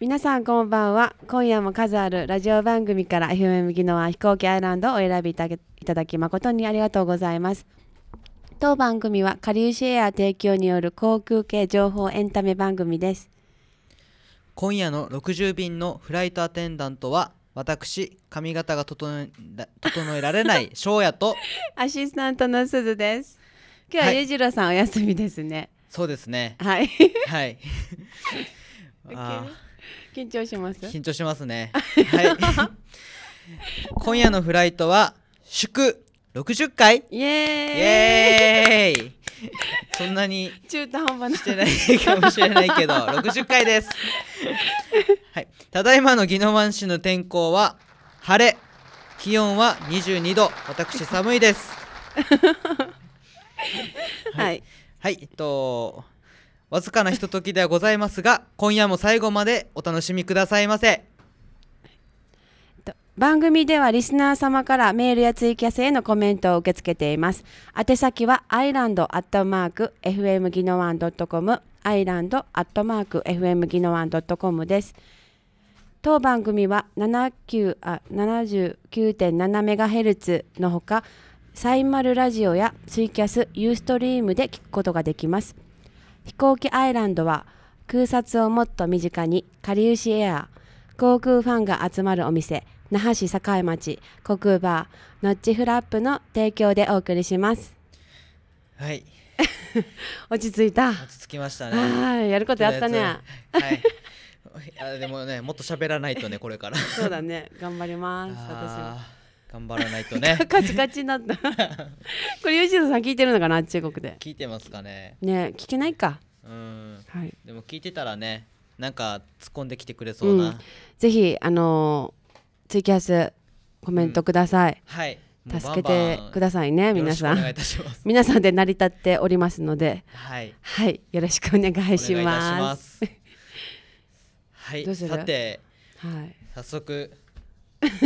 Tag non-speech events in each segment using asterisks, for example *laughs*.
皆さんこんばんは今夜も数あるラジオ番組から FM 技能は飛行機アイランドをお選びいただき誠にありがとうございます当番組はかりゆシエア提供による航空系情報エンタメ番組です今夜の60便のフライトアテンダントは私髪型が整え *laughs* 整えられない翔也と *laughs* アシスタントのすずです今日はゆじろさんお休みですね、そうですねはいはいあ *laughs* 緊張します緊張しますねはい *laughs* 今夜のフライトは祝60回イエーイーそんなに中途半端してないかもしれないけど60 *laughs* 回です、はい、ただいまの宜野湾市の天候は晴れ気温は22度私寒いです *laughs* はい、はい、はい、えっとわずかなひとときではございますが今夜も最後までお楽しみくださいませ番組ではリスナー様からメールやツイキャスへのコメントを受け付けています宛先はアイランドアットマーク FM g ノワンドットコムアイランドアットマーク FM g ノワンドットコムです当番組は79.7メガヘルツのほかサイマルラジオやツイキャスユーストリームで聞くことができます。飛行機アイランドは空撮をもっと身近にかりゆしエア航空ファンが集まるお店那覇市栄町航空バーノッチフラップの提供でお送りしますはい *laughs* 落ち着いた落ち着きましたねはいやることやったねはいあでもねもっと喋らないとねこれから *laughs* そうだね頑張ります私は頑張らないとね *laughs* カチカチになった *laughs* これ吉野さん聞いてるのかな中国で聞いてますかねね聞けないかうん、はい、でも聞いてたらねなんか突っ込んできてくれそうな、うん、ぜひあのー、ツイキャスコメントください、うん、はい助けてくださいね皆さん皆さんで成り立っておりますので、はい、はい、よろしくお願いしますはいどうさて、はい、早速 *laughs*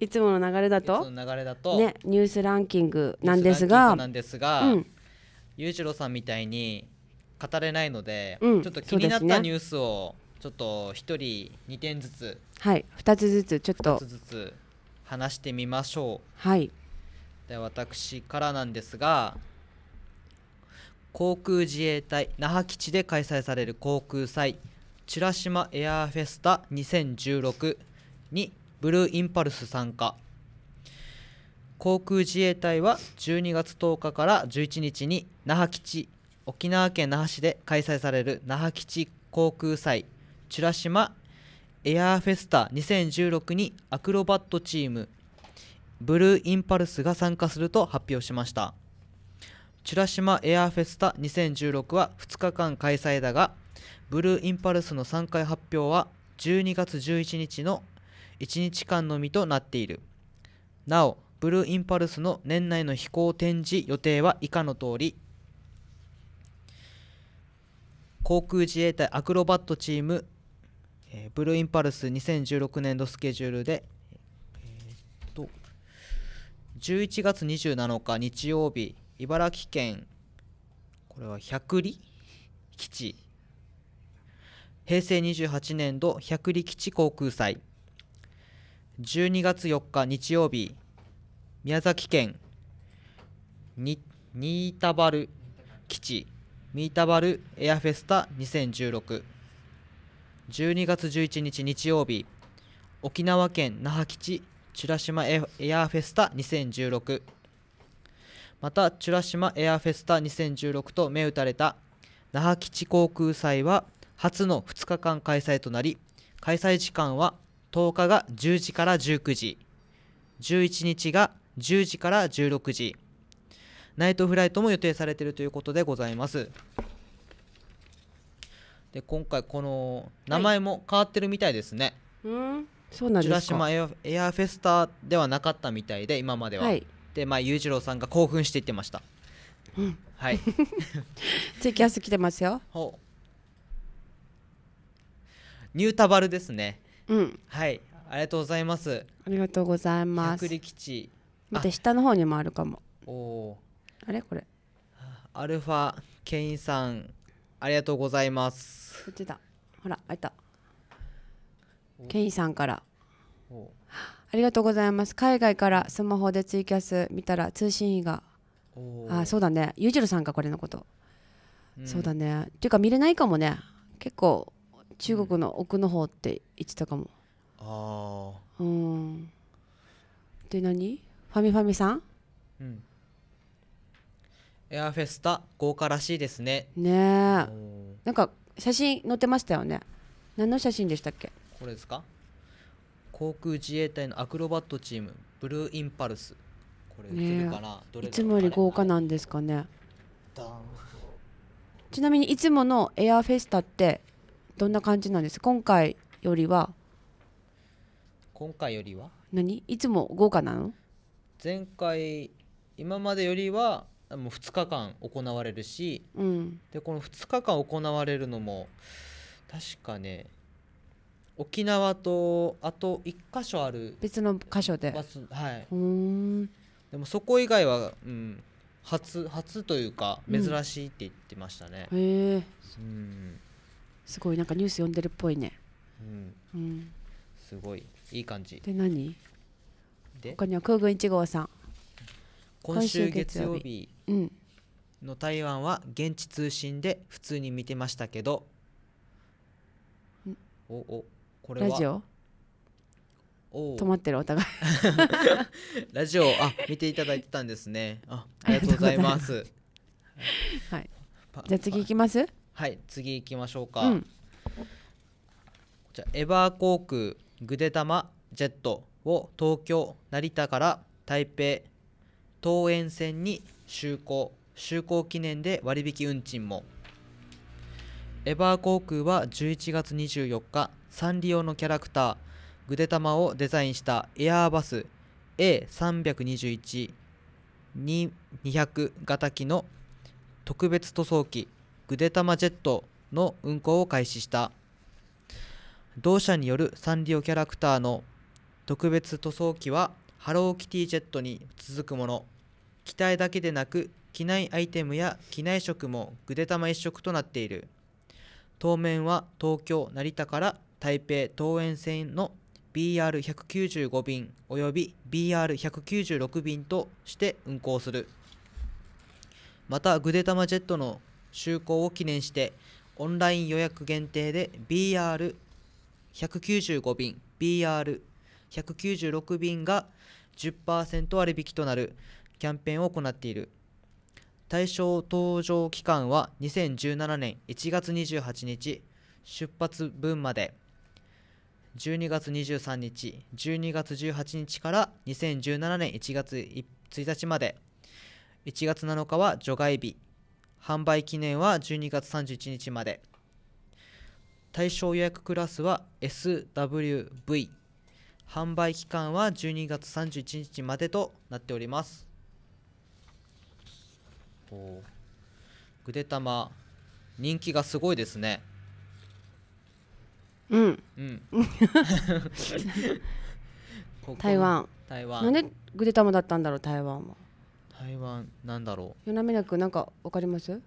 いつもの流れだと流れだと、ね、ニュースランキングなんですがなんですが、さんみたいに語れないので、うん、ちょっと気になったニュースをちょっと1人2点ずつはい2つずつちょっと2つずつ話してみましょうはいで私からなんですが航空自衛隊那覇基地で開催される航空祭美ら島エアーフェスタ2016にブルーインパルス参加航空自衛隊は12月10日から11日に那覇基地沖縄県那覇市で開催される那覇基地航空祭美ら島エアーフェスタ2016にアクロバットチームブルーインパルスが参加すると発表しました美ら島エアーフェスタ2016は2日間開催だがブルーインパルスの参加発表は12月11日の1日間のみとなっているなおブルーインパルスの年内の飛行展示予定は以下の通り航空自衛隊アクロバットチーム、えブルーインパルス2016年度スケジュールで、えっと11月27日日曜日茨城県これは百里基地平成28年度百里基地航空祭12月4日日曜日宮崎県に新田原基地ミータバルエアフェスタ2016 12月11日日曜日沖縄県那覇基地美ら島エアフェスタ2016また美ら島エアフェスタ2016と銘打たれた那覇基地航空祭は初の2日間開催となり開催時間は10日が10時から19時11日が10時から16時ナイトフライトも予定されているということでございますで今回この名前も変わってるみたいですね、はい、うんそうなんですかエアエアフェスタではなかったみたいで今までは、はい、でまあ裕次郎さんが興奮していってましたうん、はい。*laughs* ツイキャス来てますよ。ニュータバルですね。うん、はいありがとうございますありがとうございます百里基地待下の方にもあるかもおおあれこれアルファケインさんありがとうございますこっちだほら開いたケインさんからありがとうございます海外からスマホでツイキャス見たら通信費があそうだね裕次郎さんかこれのこと、うん、そうだねっていうか見れないかもね結構中国の奥の方って言ってたかもああうんで何ファミファミさんうんエアフェスタ豪華らしいですねねえなんか写真載ってましたよね何の写真でしたっけこれですか航空自衛隊のアクロバットチームブルーインパルスこれ映るかな、ね、いつもより豪華なんですかねちなみにいつものエアフェスタってどんな感じなんです今回よりは今回よりは何いつも豪華なの前回今までよりはもう2日間行われるし、うん、でこの2日間行われるのも確かね沖縄とあと1箇所ある別の箇所ではいうんでもそこ以外は、うん、初初というか珍しいって言ってましたね、うん、へえ、うんすごいなんかニュース読んでるっぽいねうん、うん、すごいいい感じで何で他には空軍1号さん今週月曜日の台湾は現地通信で普通に見てましたけどおおこれラはジオお止まってるお互い *laughs* ラジオあ見ていただいてたんですねあありがとうございますはいじゃあ次いきますはい次行きましょうか、うん、こちらエバー航空ぐでたまジェットを東京成田から台北東園線に就航就航記念で割引運賃もエバー航空は11月24日サンリオのキャラクターぐでたまをデザインしたエアーバス A321 200型機の特別塗装機ぐでたまジェットの運行を開始した同社によるサンリオキャラクターの特別塗装機はハローキティジェットに続くもの機体だけでなく機内アイテムや機内食もぐでたま一色となっている当面は東京成田から台北桃園線の BR195 便および BR196 便として運航するまたぐでたまジェットの就航を記念してオンライン予約限定で BR195 便 BR196 便が10%割引となるキャンペーンを行っている対象搭乗期間は2017年1月28日出発分まで12月23日12月18日から2017年1月1日まで1月7日は除外日販売記念は12月31日まで対象予約クラスは SWV 販売期間は12月31日までとなっておりますぐでたま人気がすごいですねうんうん *laughs* 台湾台湾なんでぐでたまだったんだろう台湾は台湾なんだろう米村君なんかわかります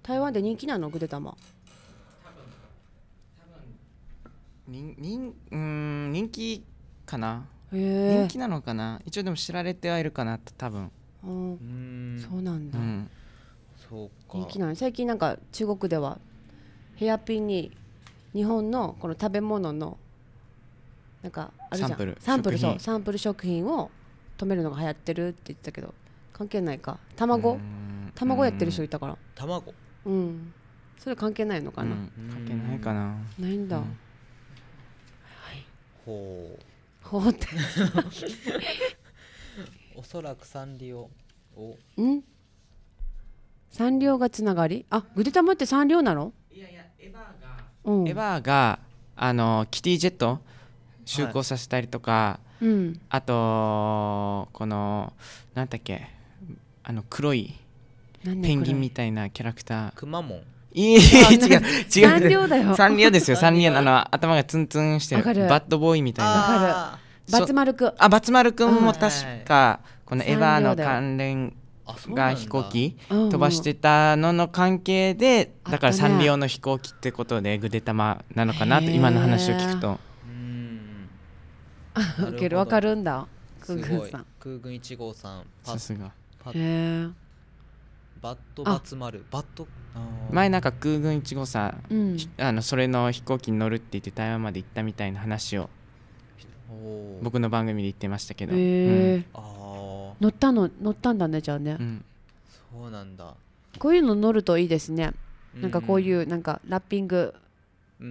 台湾で人気なのぐでたま人人うん人気かな人気なのかな一応でも知られてはいるかな多分うんそうなんだ、うん、そうか人気なの最近なんか中国ではヘアピンに日本のこの食べ物のなんかあるじゃんサンプルサンプルそうサンプル食品を止めるのが流行ってるって言ってたけど関係ないか卵卵やってる人いたから卵うんそれ関係ないのかな、関係ないかなないんだ、はいほうほうって *laughs* おそらくサンリオをんサンリオがつながりあグでタまってサンリオなのいやいやエヴァが、うん、エヴァがあのキティジェット就航させたりとか、はいうん、あとこのなんだっけあの黒いペンギンみたいなキャラクターくまモンいい違う違うサンリオですよサンリオあの頭がツンツンしてるバッドボーイみたいなバツ丸くんあバツ丸くんも確か、このエヴァの関連が飛行機飛ばしてたのの関係で、だからサンリオの飛行機ってことでぐでたまなのかなと今の話を聞くとうんるわかるんだ空軍さん空軍1号さんさすがパッバットバツ丸バット前なんか空軍1号さ、うん、あのそれの飛行機に乗るって言って台湾まで行ったみたいな話を僕の番組で言ってましたけど、うん、乗ったの乗ったんだねじゃあね、うん、そうなんだこういうの乗るといいですね、なんかこういうなんかラッピング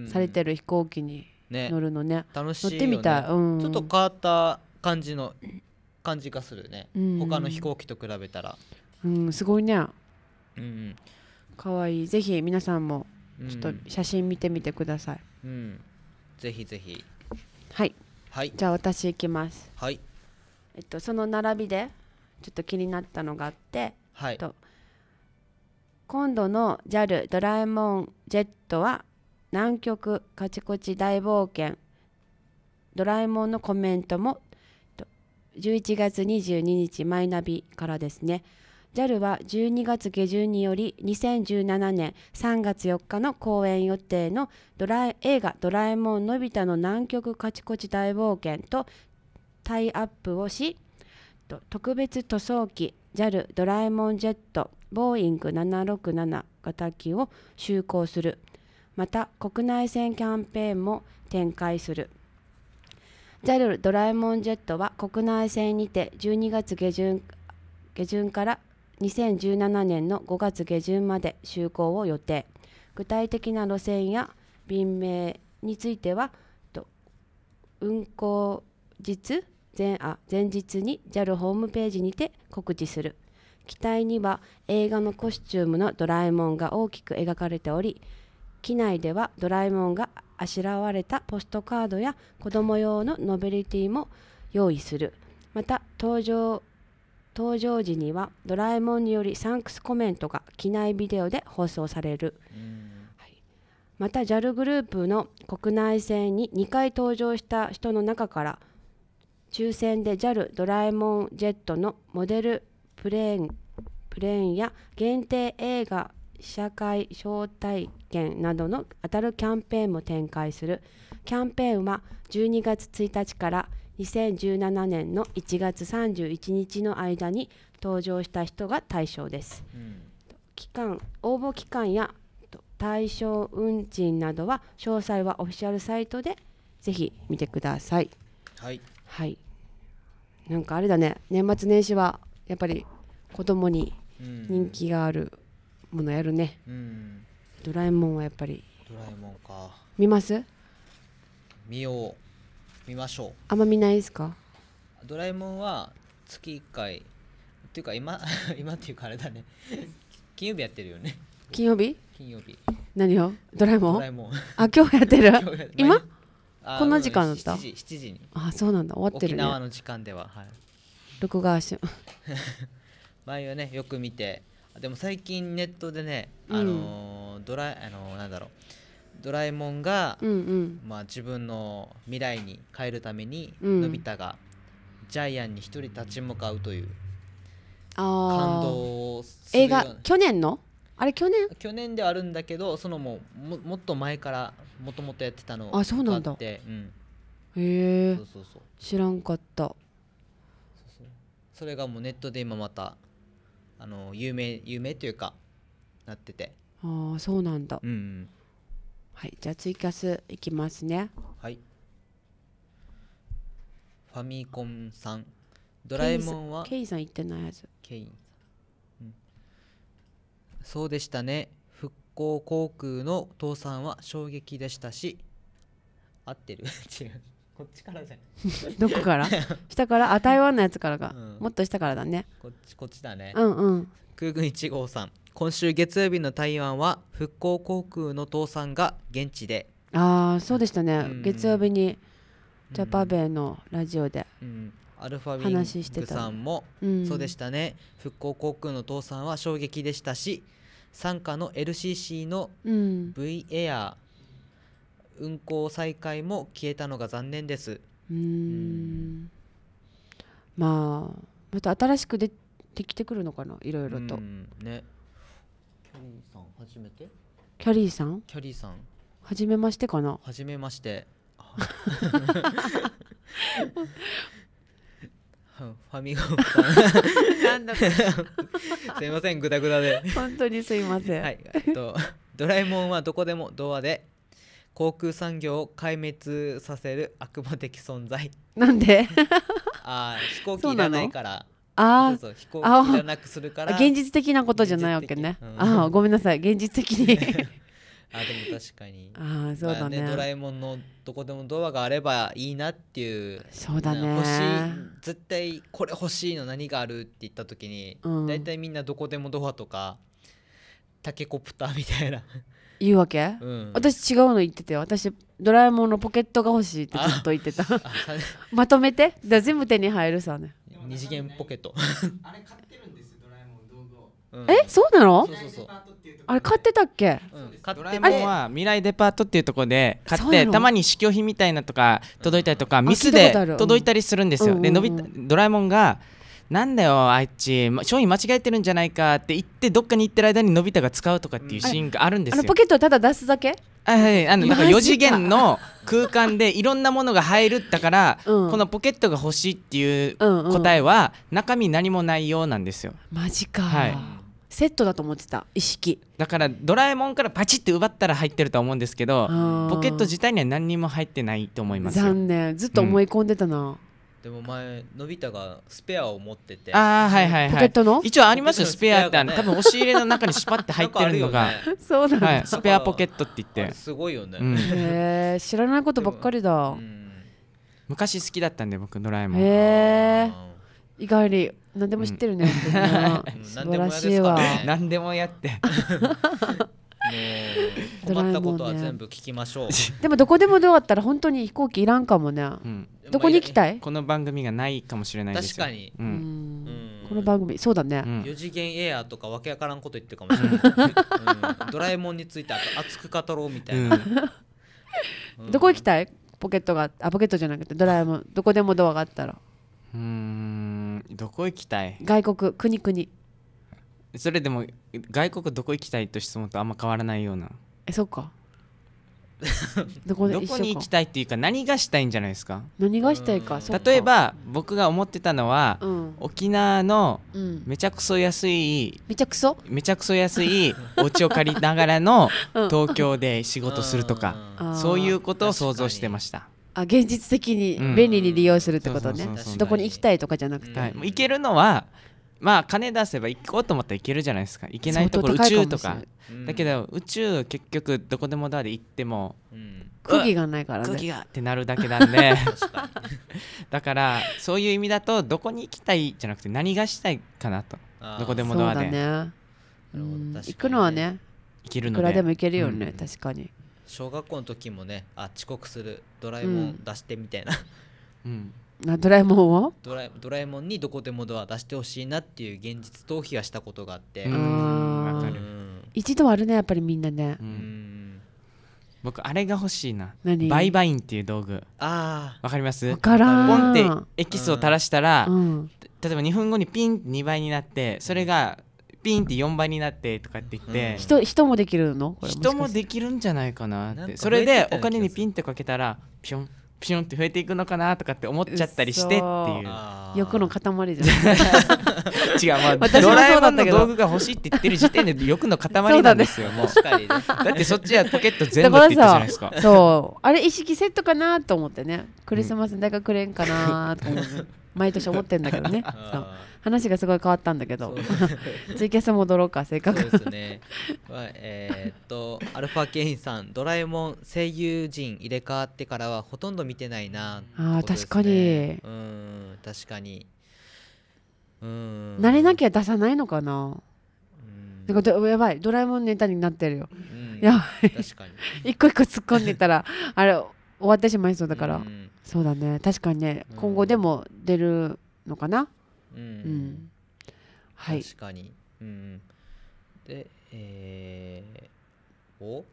されてる飛行機に乗るのねうんね、乗ってみたい、ね、ちょっと変わった感じの感じがするね、うん、他の飛行機と比べたらうんすごいねうん、かわいいぜひ皆さんもちょっと写真見てみてください、うん、うん、ぜひぜひはい、はい、じゃあ私行きますはいえっとその並びでちょっと気になったのがあって、はい、と今度の JAL ドラえもんジェットは南極カチコチ大冒険ドラえもんのコメントも11月22日マイナビからですね JAL は12月下旬により2017年3月4日の公演予定の映画「ドラえもんのび太の南極カチコチ大冒険」とタイアップをし特別塗装機 JAL ドラえもんジェットボーイング767型機を就航するまた国内線キャンペーンも展開する。j a ドラえもんジェットは国内線にて12月下旬下旬から2017年の5月下旬まで就航を予定具体的な路線や便名については運行日前あ前日に JAL ホームページにて告知する機体には映画のコスチュームのドラえもんが大きく描かれており機内ではドラえもんがあしらわれたポストカードや子ども用のノベリティも用意するまた登場登場時にはドラえもんによりサンクスコメントが機内ビデオで放送される、はい、また JAL グループの国内線に2回登場した人の中から抽選で JAL ドラえもんジェットのモデルプレーンプレーンや限定映画試写会招待券などの当たるキャンペーンも展開するキャンペーンは12月1日から2017年の1月31日の間に登場した人が対象です、うん、期間応募期間や対象運賃などは詳細はオフィシャルサイトでぜひ見てくださいはい、はい、なんかあれだね年末年始はやっぱり子供に人気があるものやるね、うん、ドラえもんはやっぱりドラえもんか見ます見よう見ましょうあんま見ないですかドラえもんは月1回っていうか今 *laughs* 今っていうかあれだね金曜日やってるよね金曜日金曜日何をドラえもんドラえもんあ今日やってる *laughs* 今こんな時間だった7時 ,7 時にあそうなんだ終わってる、ね、沖縄の時間では、はい、録画し *laughs* 前はねよく見てでも最近ネットでね、あのドラあのなんだろうドラえもんが、うんうん、まあ、自分の未来に変えるために、のび太がジャイアンに一人立ち向かうという感動をする映画去年のあれ去年去年ではあるんだけどそのもももっと前からもともとやってたのがあってそうなんだ、うん、へえ知らんかったそれがもうネットで今またあの有名有名というかなっててああそうなんだ、うん、はいじゃあツイキャスいきますねはいファミコンさんドラえもんはケイさん言ってないやつケインさん、うん、そうでしたね復興航空の倒産は衝撃でしたし合ってる *laughs* 違うこっちからじゃん *laughs* どこから *laughs* 下からあ台湾のやつからか、うん、もっと下からだねこっちこっちだねうんうん空軍1号さん今週月曜日の台湾は復興航空の倒産が現地でああそうでしたね、うん、月曜日にジャパベイのラジオで、うん、アルファビィングさんも、うん、そうでしたね復興航空の倒産は衝撃でしたし傘下の LCC の V エア運行再開も消えたのが残念ですうんまあまた新しく出てきてくるのかないろいろとねキャリーさん初めてキャリーさんキャリーさん初めましてかな初めまして *laughs* ファミコン *laughs* なんだすいませんグダグダで本当にすいませんはいえっとドラえもんはどこでも童話で航空産業を壊滅させる悪魔的存在なんで *laughs* ああ飛行機いらないからあそう飛行機いらなくするから現実的なことじゃないわけね、うん、あごめんなさい現実的に *laughs* あでも確かに *laughs* あそうだねまあね、ドラえもんのどこでもドアがあればいいなっていうそうだね欲しい絶対これ欲しいの何があるって言った時に、うん、大体みんなどこでもドアとかタケコプターみたいな言うわけ、うん、私違うの言ってて私ドラえもんのポケットが欲しいってずっと言ってた *laughs* まとめてだ全部手に入るさね二次元ポケット *laughs* あれえうん、えそうなのそうそうそうあれ買ってたっけ、うん、ドラえもんは未来デパートっていうところで買ってたまに試供品みたいなとか届いたりとかミスで届いたりするんですよ、うんうんうん、でのびドラえもんがなんだよあいち商品間違えてるんじゃないかって言ってどっかに行ってる間にのび太が使うとかっていうシーンがあるんですよ、うん、ポケットをただ出すだけはい、あのなんか4次元の空間でいろんなものが入るだから、うん、このポケットが欲しいっていう答えは中身何もないようなんですよ。マジか、はい、セットだと思ってた意識だからドラえもんからパチって奪ったら入ってると思うんですけどポケット自体には何にも入ってないと思います残念ずっと思い込んでたな、うんでも前のび太がスペアを持っててああはいはいポケットの一応ありますよスペアって多分押し入れの中にしぱって入ってるのが、そうなんだはい、スペアポケットって言ってすごいよね、へえ知らないことばっかりだ昔好きだったんで僕ドラえもんへえ意外に何でも知ってるね、み素晴らしいわ *laughs* 何でもやって困ったことは全部聞きましょう、*laughs* でもどこでもどうあったら本当に飛行機いらんかもね、どこに行きたいこの番組がないかもしれないです確かに、うん、この番組そうだね、四4次元エアとかわけわからんこと言ってるかもしれない、*laughs* ドラえもんについて熱く語ろうみたいな、*laughs* どこ行きたいポケットがあポケットじゃなくてドラえもんどこでもドアがあったらうんどこ行きたい外国国国それでも外国どこ行きたいと質問とあんま変わらないようなえそっか *laughs* どこでどこに行きたいっていうか何がしたいんじゃないですか何がしたいか例えば僕が思ってたのは、うん、沖縄のめちゃくそ安い、うん、めちゃくそめちゃくそ安い *laughs* お家を借りながらの東京で仕事するとか、うん、そういうことを想像してましたあ現実的に便利に利用するってことねどこに行きたいとかじゃなくて、はい、行けるのはまあ金出せば行こうと思ったら行けるじゃないですか行けないところ宇宙とか、うん、だけど宇宙結局どこでもドアで行っても、うん、釘がないからね釘がってなるだけなんで *laughs* だからそういう意味だとどこに行きたいじゃなくて何がしたいかなとどこでもドアで、ねうん、行くのはね行けるのでいくらでも行けるよね、うん、確かに小学校の時もねあ遅刻するドラえもん出してみたいな、うんあドラえもんをドラドラえもんにどこでもドア出してほしいなっていう現実逃避はしたことがあって一度あるねやっぱりみんなね僕あれが欲しいなバイバインっていう道具あわかりますわからんポンってエキスを垂らしたら、うん、例えば2分後にピンって2倍になってそれがピンって4倍になってとかって言って、人人もできるの人もできるんじゃないかなってそれでお金にピンってかけたらピョンピシュンって増えていくのかなとかって思っちゃったりしてっていう欲の塊じゃん *laughs* 違うまあ *laughs* 私もそうだったけ道具が欲しいって言ってる時点で欲の塊なんですよもう確かに、ね、だってそっちはポケット全部って言ったじゃないですかそうあれ意識セットかなと思ってねクリスマスに誰かくれんかなと思って。*laughs* 毎年思ってんだけどね *laughs* そう話がすごい変わったんだけどツイキャス戻ろうかせっかくそうですね、えー、っとアルファケインさん「ドラえもん」声優陣入れ替わってからはほとんど見てないなて、あ確かにうん確かにうん慣れなきゃ出さないのかなやばいドラえもんネタになってるよ、うん、やばい *laughs* 一個一個突っ込んでたらあれ終わってしまいそうだから、うんそうだね確かにね、うん、今後でも出るのかなうん、うん、はい確かにうんでえー、お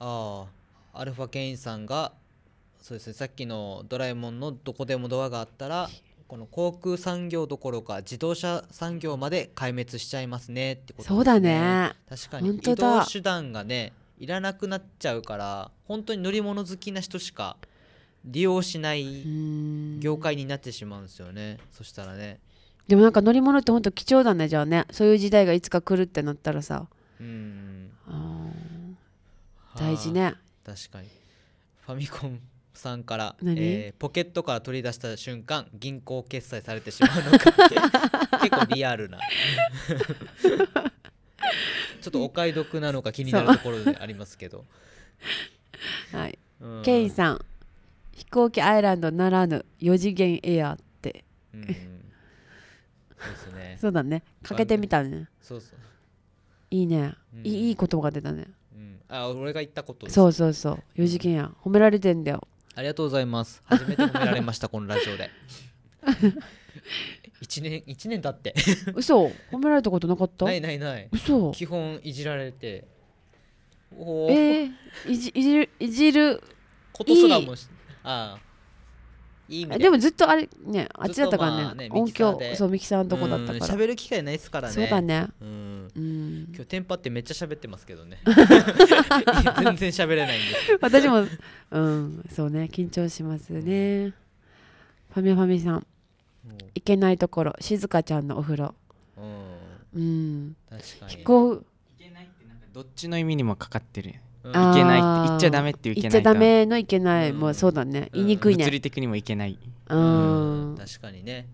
ああアルファケインさんがそうですねさっきの「ドラえもん」の「どこでもドア」があったらこの航空産業どころか自動車産業まで壊滅しちゃいますねってこと、ね、そうだね確かに移動手段がねいらなくなっちゃうから本当に乗り物好きな人しか利用しない業界になってしまうんですよねそしたらねでもなんか乗り物って本当貴重だねじゃあねそういう時代がいつか来るってなったらさうん大事ね確かにファミコンさんから、えー、ポケットから取り出した瞬間銀行決済されてしまうのかって *laughs* 結構リアルな *laughs* ちょっとお買い得なのか気になるところでありますけどはい、ケインさん飛行機アイランドならぬ4次元エアって、うん、そうですね *laughs* そうだねかけてみたねそうそういいね、うん、いい言葉出たね、うん、あ俺が言ったことそうそうそう4次元や、褒められてんだよありがとうございます初めて褒められました *laughs* このラジオで1 *laughs* 年1年経って嘘褒められたことなかったないないない嘘基本いじられておおえー、いじいじるいじることすらもしああいいででもずっとあれねあっちだったからね,、ね音響そうミキサーのとこだったから、喋る機会ないっすからねそうだねうんうん今日テンパってめっちゃ喋ってますけどね *laughs* 全然喋れないんで私もうんそうね緊張しますねファミファミさん行けないところ静香ちゃんのお風呂うんうん確か飛に行どっちの意味にもかかってるいけない行っちゃダメっていうけない行っちゃダメのいけない、もうそうだね、言いにくいね物理的にもいけない、うん確かにね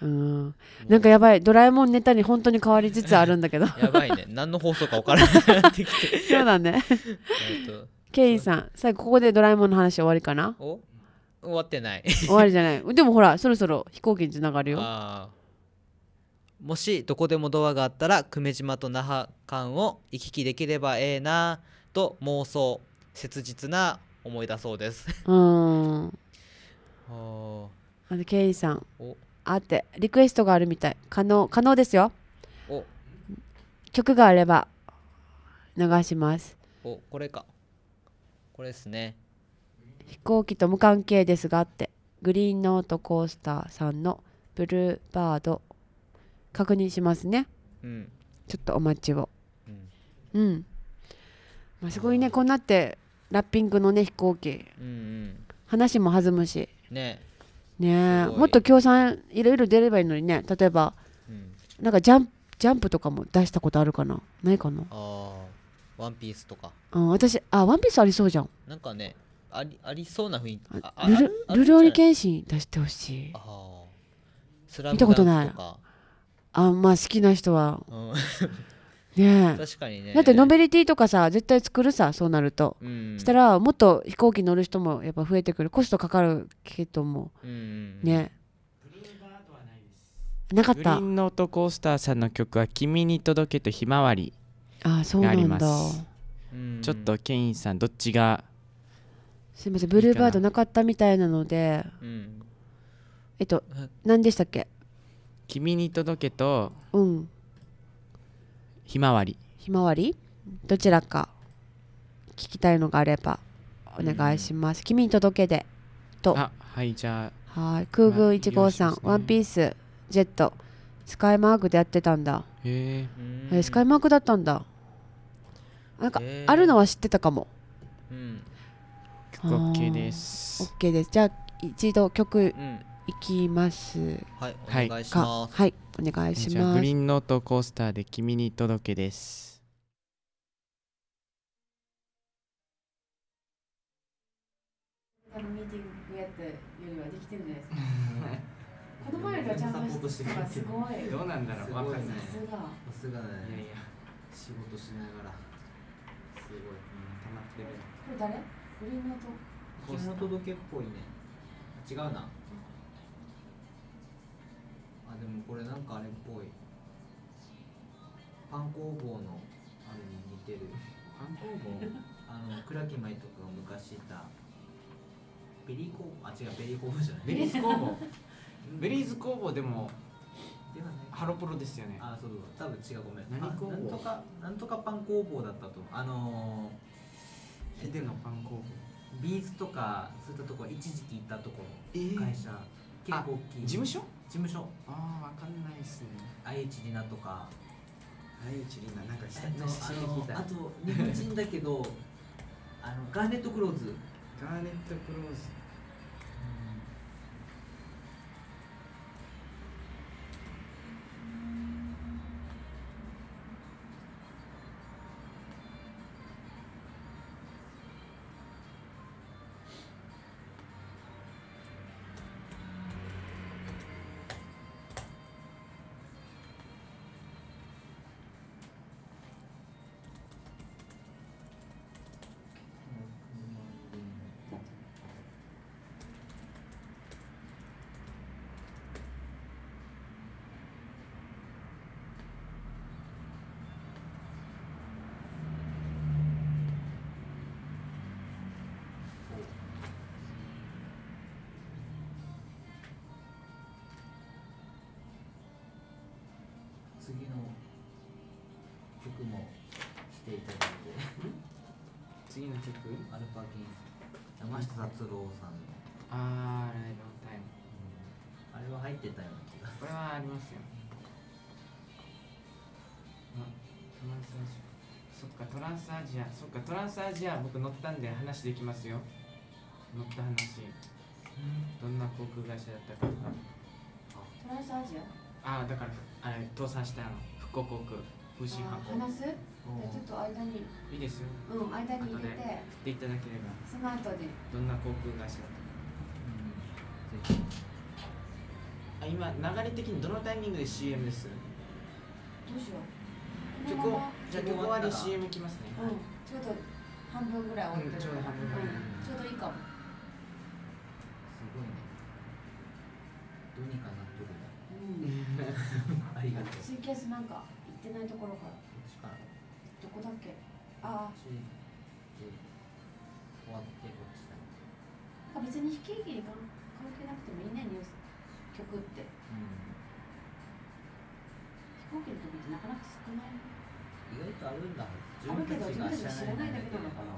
うん、なんかやばいドラえもんネタに本当に変わりつつあるんだけど *laughs* やばいね *laughs* 何の放送か分からなくてそうだねケインさん最後ここでドラえもんの話終わりかな終わってない終わりじゃない *laughs* でもほらそろそろ飛行機につながるよもしどこでもドアがあったら久米島と那覇間を行き来できればええなと妄想切実な思いだそうですうん *laughs* あのケイさんあてリクエストがあるみたい可能可能ですよ曲があれば流しますおこれかこれですね飛行機と無関係ですがあってグリーンノートコースターさんのブルーバード確認しますね、うん、ちょっとお待ちをうん、うんまあ、すごいねこうなってラッピングのね飛行機、うんうん、話も弾むしねねもっと協賛いろいろ出ればいいのにね例えば、うん、なんかジャンジャンプとかも出したことあるかなないかなあワンピースとかうん私あワンピースありそうじゃんなんかねありありそうな雰囲気あルルルオリ剣心出してほしい見たことないあまあ好きな人は、うんね確かにねだってノベリティとかさ絶対作るさそうなると、うん、したらもっと飛行機乗る人もやっぱ増えてくるコストかかるけども、ねなかったグリーンノートコースターさんの曲は「君に届け」と「ひまわり」あそうなんだちょっとケインさんどっちがすみませんブルーバードなかったみたいなので、うん、えっと何でしたっけ君に届けと、うん、ひまわりひまわりどちらか聞きたいのがあればお願いします、うん、君に届けでとあはいじゃあはい空軍1号さん、ね、ワンピースジェットスカイマークでやってたんだへえー、スカイマークだったんだなんか、あるのは知ってたかもうん曲 OK です OK ですじゃあ一度曲いきます、うん、はいお願いしますはいお願いします。グリーンノートコースターで君に届けです。ミーティングやったよりはできてるじゃないですか。この前よりはちゃんとしてすごい。どうなんだろう、わかんない。さすが。さすがだね。いやいや、仕事しながら。すごい、うん、溜まってる。これ誰？グリーンノート。の届けっぽいね。違うな。でもこれなんかあれっぽいパン工房のあれに似てるパン工房 *laughs* あの倉木舞とかが昔いたベリー工房あ違うベリー工房じゃないベリーズ工房 *laughs* ベリーズ工房でもではねハロプロですよねあそうそう多分違うごめん何工房とかなんとかパン工房だったと思うあのー、ヒデのパン工房ビーズとかそういったとこ一時期行ったところ、えー、会社結構大きい事務所事務所ああ分かんないっすね愛知里奈とか愛知里奈なんか久々に聞いたあと日本人だけどあのガーネットクローズガーネットクローズ次の曲もしていただいて *laughs* 次の曲アルパキン山下達郎さんのああライブタイム、うん、あれは入ってたような気がこれはありますよ、トランスアジアそっかトランスアジアそっかトランスアジア僕乗ったんで話できますよ乗った話、うん、どんな航空会社だったかトランスアジアああだからあれ倒産したの復興航空風神発行話すじゃちょっと間にいいですようん間に入れて振っていただければその後でどんな航空会社だったか、うん、あ今流れ的にどのタイミングで CM ですどうしようじゃじゃあここまで CM きますね、うん、ちょうど半分ぐらい終わてる、うん、ちょうど半分ぐらい、うん、ちょうどいいかもすごいねどうにか *laughs* ありがとう。ツイキャスなんか行ってないところから。こかどこだっけ？ああ。終わってこっちだ。あ別に引き切り関係なくてもいいねニュース曲って。うん。飛行機の時ってなかなか少ない。意外とあるんだ。あるけど自分たちが知らないだけなのかな。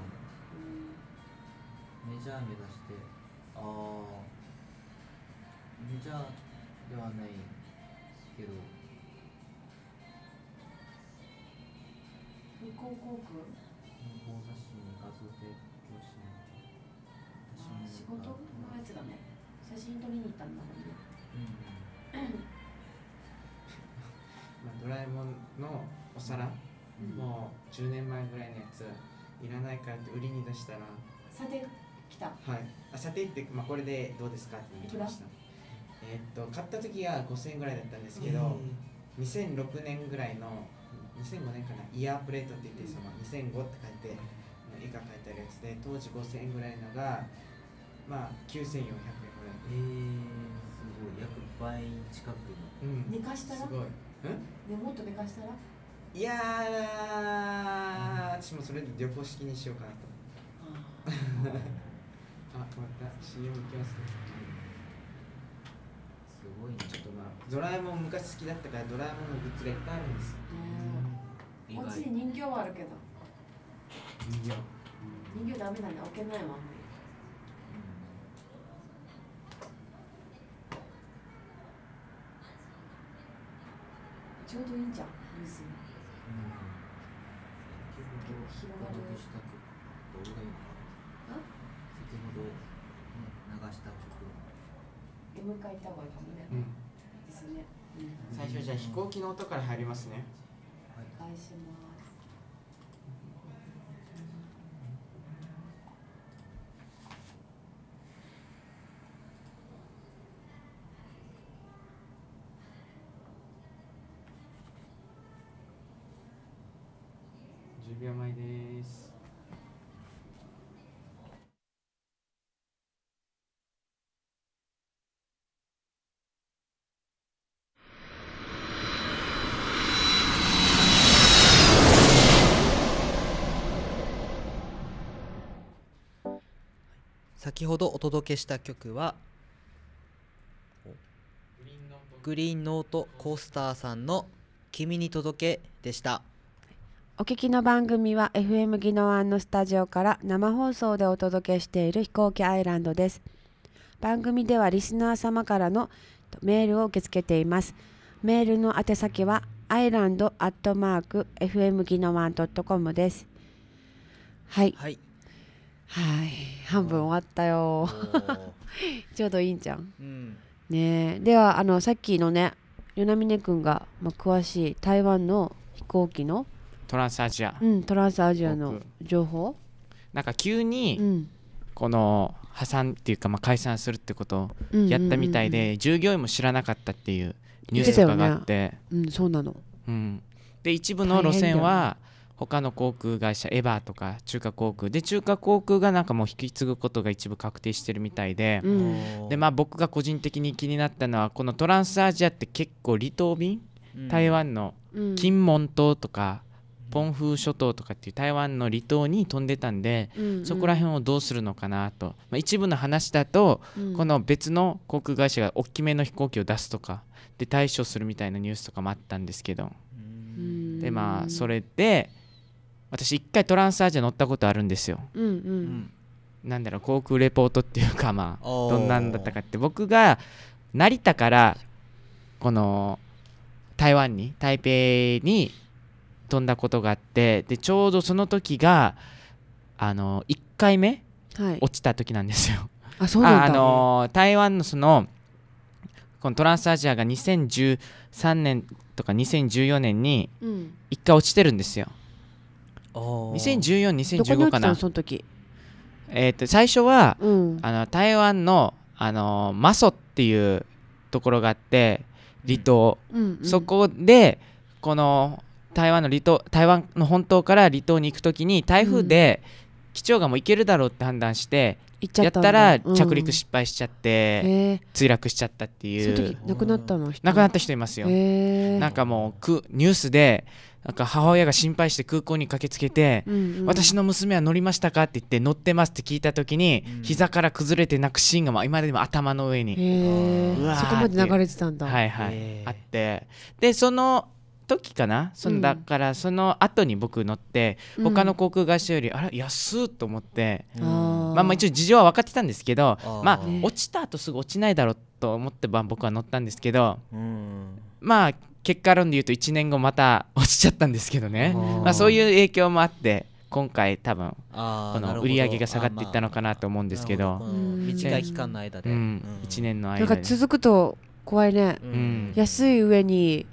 メジャー目指して、ああ。メジャーではない。けど空港航空空港写真に画像提供しないと仕事のやつだね写真撮りに行ったんだもんねうん、う *laughs* んまあ、ドラえもんのお皿、うん、もう10年前ぐらいのやついらないからって売りに出したら査定来たはいあ査定って、まあ、これでどうですかって言いましたえー、っと買った時が5000円ぐらいだったんですけど、えー、2006年ぐらいの2005年かなイヤープレートって言ってその2005って書いて絵が描いてあるやつで当時5000円ぐらいのがまあ9400円ぐらいえー、すごい約倍近くの、うん、寝かしたらすごいん、でもっと寝かしたらいや私もそれで旅行式にしようかなと *laughs* あ、また CM 行きますねいちょっとまあドラえもん昔好きだったからドラえもんのグッズがいっぱいあるんですうんお家に人形はあるけど人形人形ダメなんだ置けないわちょうどいいんじゃん、ニュースに。広がる。流したうが先ほど、ね、流したく。てもう一回行った方がいいかもね、うん、ですね、うん、最初じゃあ飛行機の音から入りますね、お願いします先ほどお届けした曲はグリーンノートコースターさんの「君に届け」でしたお聞きの番組は FM 宜野湾のスタジオから生放送でお届けしている飛行機アイランドです番組ではリスナー様からのメールを受け付けていますメールの宛先はアイランドアットマーク FM 技能案 .com ですはい、はいはい半分終わったよ *laughs* ちょうどいいんじゃん、うん、ねではあのさっきのね与那峰君が、まあ、詳しい台湾の飛行機のトランスアジア、うん、トランスアジアの情報なんか急に、この破産っていうか、まあ、解散するってことをやったみたいで、従業員も知らなかったっていうニュースとかがあって、ね、うん、そうなの、うん、で一部の路線は、他の航空会社エバーとか中華航空で中華航空がなんかもう引き継ぐことが一部確定してるみたいで、うん、でまあ僕が個人的に気になったのはこのトランスアジアって結構離島便、うん、台湾の金門島とか、ポンフー諸島とかっていう台湾の離島に飛んでたんで、うんうん、そこら辺をどうするのかなと、まあ、一部の話だと、うん、この別の航空会社が大きめの飛行機を出すとかで対処するみたいなニュースとかもあったんですけどでまあそれで私一回トランスアジア乗ったことあるんですよ。うんうんなんだろう航空レポートっていうかまあどんなんだったかって僕が成田からこの台湾に台北に飛んだことがあってでちょうどその時があの1回目、はい、落ちた時なんですよ。あそうなんだ、あの台湾のそのこのトランスアジアが2013年とか2014年に1回落ちてるんですよ。うん20142015かなえと最初は、うん、あの台湾のあのマソっていうところがあって離島、うんうん、そこでこの台湾の離島台湾の本島から離島に行く時に台風で、機長がもう行けるだろうって判断して、うん、やったら着陸失敗しちゃって、うん、墜落しちゃったっていう亡くなったの亡くなった人いますよ、なんかもうくニュースでなんか母親が心配して空港に駆けつけて、うんうん、私の娘は乗りましたか?」って言って「乗ってます」って聞いた時に、うん、膝から崩れて泣くシーンが今でも頭の上にそこまで流れてたんだはいはいあってでその時かなそのだからその後に僕乗って、うん、他の航空会社よりあら安っと思って、うん、まあまあ一応事情は分かってたんですけどまあ落ちた後すぐ落ちないだろうと思って僕は乗ったんですけど、うん、まあ結果論で言うと1年後また落ちちゃったんですけどね、まあ、そういう影響もあって今回多分この売り上げが下がっていったのかなと思うんですけど、ま短い期間の間で、うん1年の間で続くと怖いね、うん、安い上に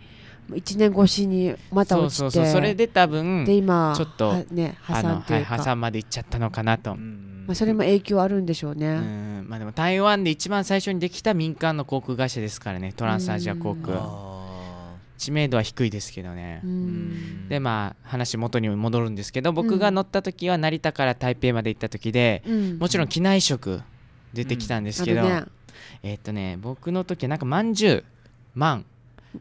1年越しにまた落ちてそうそうそうそれで多分で今ちょっとね、破産というか、は破産までいっちゃったのかなと、まあ、それも影響あるんでしょうね、うんまあ、でも台湾で一番最初にできた民間の航空会社ですからねトランスアジア航空。知名度は低いですけどね、うん、でまあ話元に戻るんですけど僕が乗った時は成田から台北まで行った時で、うん、もちろん機内食出てきたんですけど、うんえっとね僕の時はなんかまんじゅうまん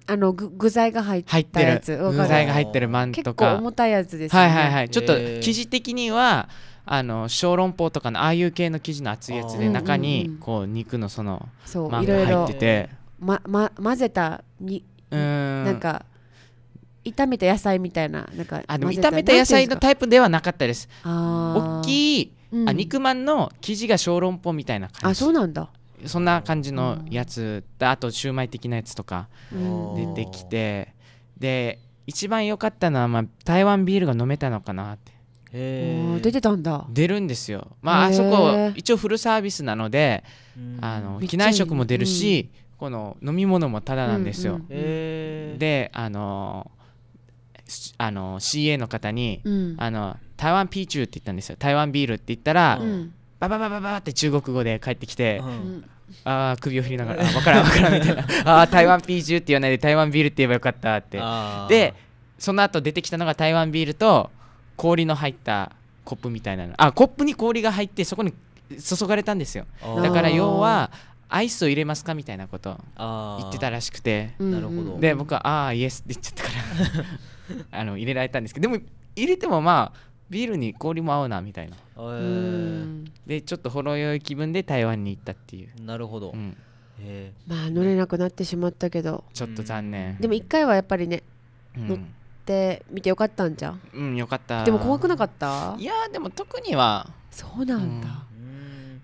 あの具材が入ったやつ具材が入ってるまんとか重たいやつです、ね、はいはいはいちょっと生地的にはあの小籠包とかのああいう系の生地の厚いやつで中にこう肉のそのまんが入っててま、ま、混ぜたにうんなんか炒めた野菜みたいななんかあでも炒めた野菜のタイプではなかったです大きい、うん、あ肉まんの生地が小籠包みたいな感じあそうなんだそんな感じのやつあとシューマイ的なやつとか出てきてで一番良かったのは、まあ、台湾ビールが飲めたのかなって出てたんだ出るんですよまああそこ一応フルサービスなのであの機内食も出るし、うんこの飲み物もただなんですよ。うんうん、であのあの CA の方に、うん、あの台湾ピーチューって言ったんですよ台湾ビールって言ったら、うん、バババババって中国語で帰ってきて、うん、ああ首を振りながら「分からん分からん」みたいな「ああ台湾ピーチューって言わないで台湾ビールって言えばよかった」ってでその後出てきたのが台湾ビールと氷の入ったコップみたいなのあコップに氷が入ってそこに注がれたんですよだから要はアイスを入れますかみたいなこと言ってたらしくてなるほどで僕は「ああイエス」って言っちゃったから *laughs* あの入れられたんですけどでも入れてもまあビールに氷も合うなみたいな、でちょっとほろ酔い気分で台湾に行ったっていうなるほど、うん、えまあ乗れなくなってしまったけどちょっと残念でも一回はやっぱりね、うん、乗ってみてよかったんじゃんうんよかったでも怖くなかったいやでも特にはそうなんだ、うん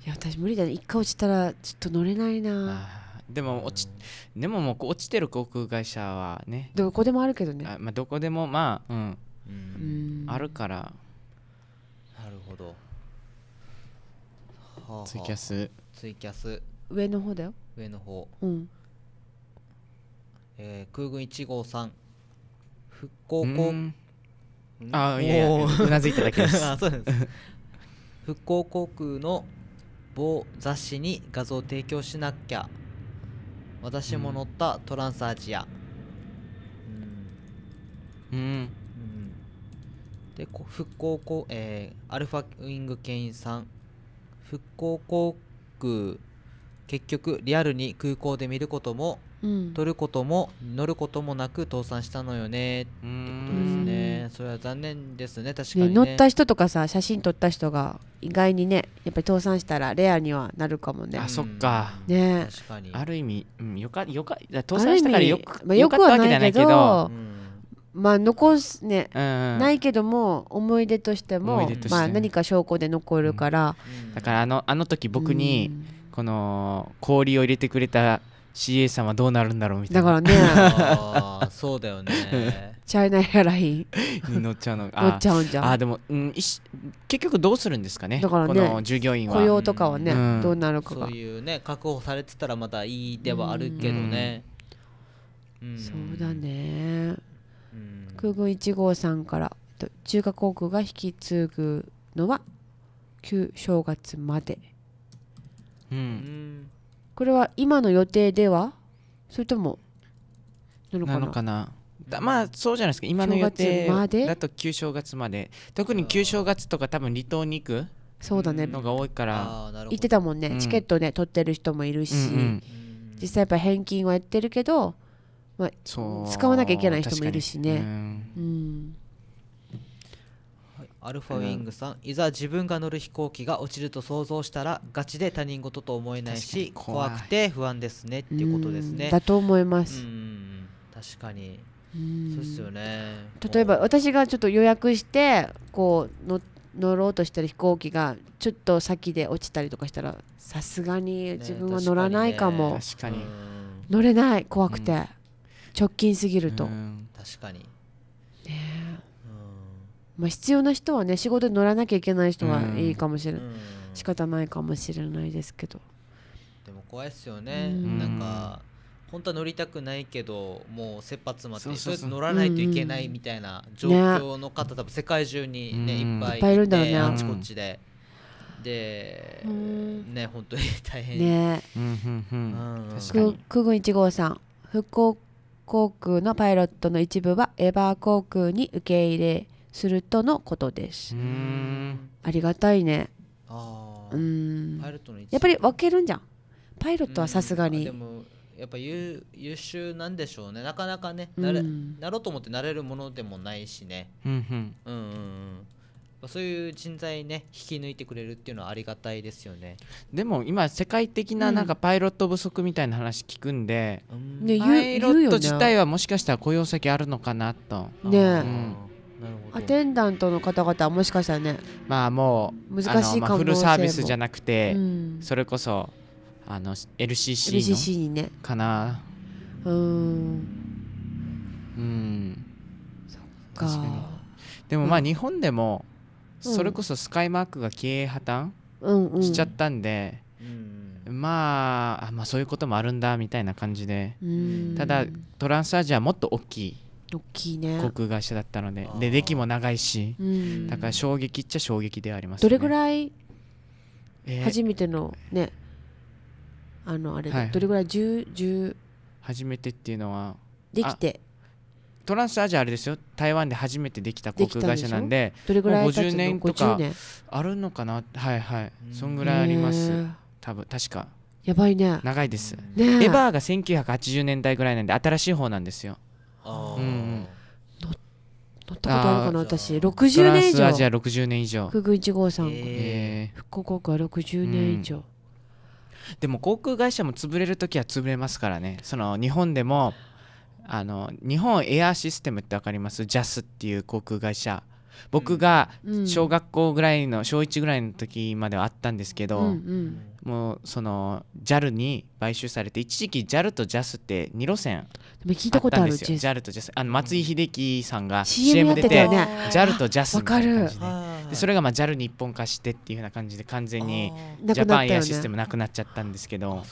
いや私無理だね一回落ちたらちょっと乗れないなでも落ちでももう落ちてる航空会社はねどこでもあるけどねあ、まあ、どこでもまあうん、うん、あるからなるほど、ははツイキャスツイキャス上の方だよ上の方うんえー、空軍1号さん復興航あいやうなずいただけです *laughs* あそうです復興航空の某雑誌に画像提供しなきゃ私も乗ったトランスアジアうん、うんで復興こ、えー、アルファウィングケインさん復興航空結局リアルに空港で見ることもうん、取ることも乗ることもなく倒産したのよねってことですねそれは残念ですね確かに、ねね、乗った人とかさ写真撮った人が意外にねやっぱり倒産したらレアにはなるかもねあ、そっかね確かにある意味、うん、よかよか倒産したからよく,、まあ、よくはないけど、うん、まあ残すね、ないけども思い出としてもまあ、何か証拠で残るから、だからあのあの時僕に、この氷を入れてくれた CA さんはどうなるんだろうみたいなだからねそうだよね *laughs* チャイナエアラインに乗っちゃうの *laughs* 乗っちゃうんじゃんあでも、うん、いし結局どうするんですかねだからねこの従業員は雇用とかはね、うん、どうなるかそういうね確保されてたらまたいいではあるけどね、うん、そうだね、空軍1号さんから中華航空が引き継ぐのは旧正月までうん、これは今の予定ではそれともなのかなのかなだまあそうじゃないですか今の予定だと旧正月まで特に旧正月とか多分離島に行くそうだねのが多いから行ってたもんね、うん、チケットね取ってる人もいるし、うんうん、実際やっぱ返金はやってるけど、まあ、使わなきゃいけない人もいるしね、うん、うん、アルファウィングさん、うん、いざ自分が乗る飛行機が落ちると想像したらガチで他人事と思えないし怖くて不安ですねっていうことですねだと思います確かにそうですよね例えば私がちょっと予約してこう乗乗ろうとしてる飛行機がちょっと先で落ちたりとかしたらさすがに自分は乗らないかも、ね、確かに、ね、乗れない怖くて、直近すぎると確かにねまあ、必要な人はね仕事で乗らなきゃいけない人はいいかもしれない、仕方ないかもしれないですけどでも怖いっすよね、ん、なんか本当は乗りたくないけどもう切羽詰まってそうそう乗らないといけないみたいな状況の方、多分世界中にね、いっぱいいるんだろうねあっちこっちで。で、ね本当に *laughs* 大変ね、うんうんうん、空軍1号さん復興航空のパイロットの一部はエバー航空に受け入れするとのことですありがたいねうんやっぱり分けるんじゃんパイロットはさすがに、でもやっぱ優優秀なんでしょうねなかなかねなれ、うん、なろうと思ってなれるものでもないしね、うんうん、うんうんうんうんそういう人材ね引き抜いてくれるっていうのはありがたいですよねでも今世界的ななんかパイロット不足みたいな話聞くんで、うん、パイロット自体はもしかしたら雇用先あるのかなと。ね、うんアテンダントの方々はもしかしたらねまあもう難しいも、フルサービスじゃなくて、うん、それこそあの LCC の LCC にねかなうんうんそっかでもまあ日本でも、それこそスカイマークが経営破綻しちゃったんで、まあまあそういうこともあるんだみたいな感じでただトランスアジアもっと大きい大きいね航空会社だったのでで歴も長いし、うん、だから衝撃っちゃ衝撃であります、ね、どれぐらい、えー、初めてのねあのあれ、はい、どれぐらい十十初めてっていうのはできてトランスアジアあれですよ台湾で初めてできた航空会社なんでどれぐらい50年とかあるのかなはいはいそんぐらいあります多分確かやばいね長いです、ね、エバーが1980年代ぐらいなんで新しい方なんですよあ、うん乗ったことあるかな私60年以上アジア60年以上空軍1号さん、復興航空は60年以上、でも航空会社も潰れる時は潰れますからねその日本でもあの日本エアーシステムって分かります JAS っていう航空会社僕が小学校ぐらいの、小1ぐらいの時まではあったんですけど、うんうんもうその JAL に買収されて一時期 JAL と JAS って2路線聞いたことあるんですよ JAL と JAS あの松井秀喜さんが CM 出て JAL と JAS みたいな感じででそれがまあ JAL に一本化してっていううな感じで完全にジャパンエアシステムなくなっちゃったんですけど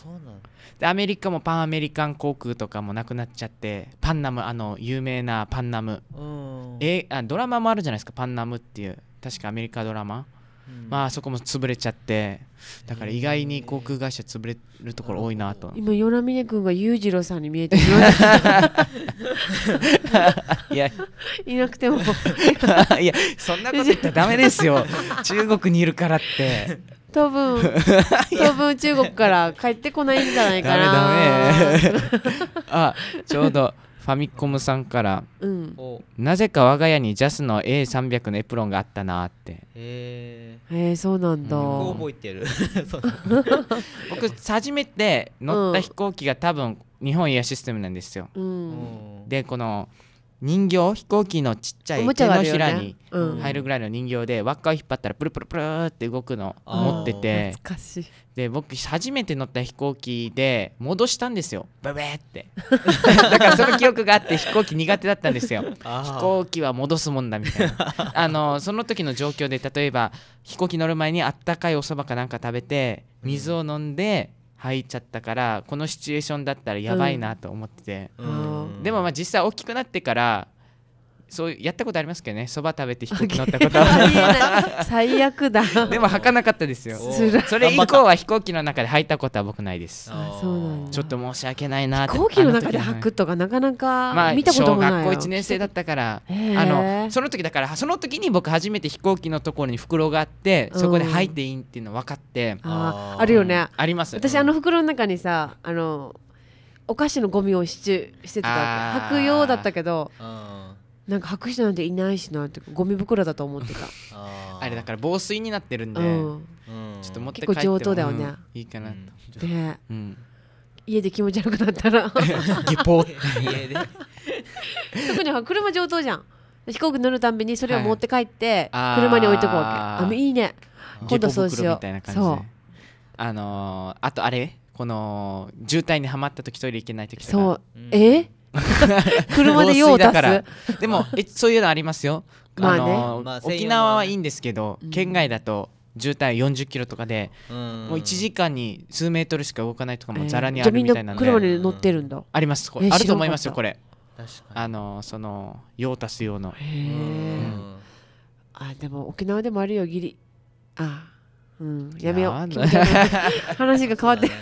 でアメリカもパンアメリカン航空とかもなくなっちゃってパンナムあの有名なパンナムえあドラマもあるじゃないですかパンナムっていう確かアメリカドラマまあそこも潰れちゃってだから意外に航空会社潰れるところ多いなと今与那嶺君が裕次郎さんに見えてきましたいやいなくても *laughs* いやそんなこと言ったらダメですよ中国にいるからって当分当 *laughs* 分中国から帰ってこないんじゃないかな *laughs* あちょうどファミコムさんから、うんなぜか我が家にジャスの A300 のエプロンがあったなーってへええそうなんだ、うん覚えてる *laughs* 僕初めて乗った飛行機が多分日本エアシステムなんですようんでこの人形飛行機のちっちゃい手のひらに入るぐらいの人形で輪っかを引っ張ったらプルプルプルって動くの持っててで僕初めて乗った飛行機で戻したんですよブブって *laughs* *laughs* だからその記憶があって飛行機苦手だったんですよ飛行機は戻すもんだみたいな *laughs* あのその時の状況で例えば飛行機乗る前にあったかいおそばかなんか食べて水を飲んで、うん入っちゃったからこのシチュエーションだったらやばいなと思ってて、でもまあ実際大きくなってからそうやったことありますけどねそば食べて飛行機乗ったことは *laughs* 最悪だでも履かなかったですよそれ以降は飛行機の中で履いたことは僕ないですちょっと申し訳ないな飛行機の中で履くとかなかなか見たことない、まあ、小学校1年生だったからあのその時だからその時に僕初めて飛行機のところに袋があってそこで吐いていいっていうの分かって、うん、ああるよねあります私あの袋の中にさあのお菓子のゴミをししてたわけくようだったけどなんか白紙なんていないしなってゴミ袋だと思ってたあれだから防水になってるんで、うん、ちょっと持って帰って結構上等だよね、うん、いいかなと、ね、うん、家で気持ち悪くなったら下法 *laughs* *laughs* 家で特に車上等じゃん飛行機乗るたびにそれを持って帰って車に置いとくわけ、はい、ああいいね今度そうしようみたいなそうあのー、あとあれこの渋滞にはまった時トイレ行けない時とかそうえ、うん *laughs* 車で用を足すでもえそういうのありますよあまあね、沖縄はいいんですけど、まあ、県外だと渋滞40キロとかで、うん、もう1時間に数メートルしか動かないとかもざらにあるみたいなので、えー、車で乗ってるんだありますあると思いますよこれあのその用足す用のへえ、うん、あでも沖縄でもあるよギリああうん、やめよう話が変わって、ね